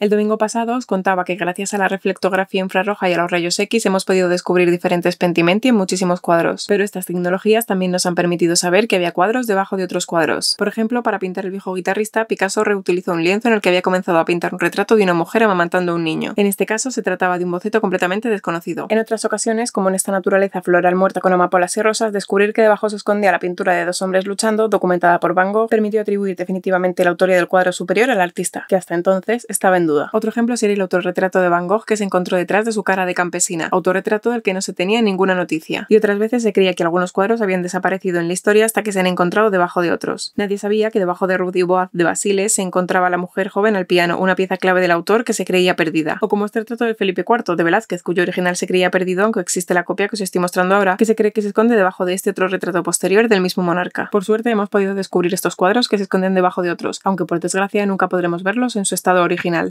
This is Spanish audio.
El domingo pasado os contaba que gracias a la reflectografía infrarroja y a los rayos X hemos podido descubrir diferentes pentimenti en muchísimos cuadros, pero estas tecnologías también nos han permitido saber que había cuadros debajo de otros cuadros. Por ejemplo, para pintar el viejo guitarrista, Picasso reutilizó un lienzo en el que había comenzado a pintar un retrato de una mujer amamantando a un niño. En este caso se trataba de un boceto completamente desconocido. En otras ocasiones, como en esta naturaleza floral muerta con amapolas y rosas, descubrir que debajo se escondía la pintura de dos hombres luchando, documentada por Van Gogh, permitió atribuir definitivamente la autoría del cuadro superior al artista, que hasta entonces estaba en duda. Otro ejemplo sería el autorretrato de Van Gogh que se encontró detrás de su cara de campesina, autorretrato del que no se tenía ninguna noticia. Y otras veces se creía que algunos cuadros habían desaparecido en la historia hasta que se han encontrado debajo de otros. Nadie sabía que debajo de Rudy Boaz de Basile se encontraba la mujer joven al piano, una pieza clave del autor que se creía perdida. O como este retrato de Felipe IV de Velázquez, cuyo original se creía perdido, aunque existe la copia que os estoy mostrando ahora, que se cree que se esconde debajo de este otro retrato posterior del mismo monarca. Por suerte hemos podido descubrir estos cuadros que se esconden debajo de otros, aunque por desgracia nunca podremos verlos en su estado original.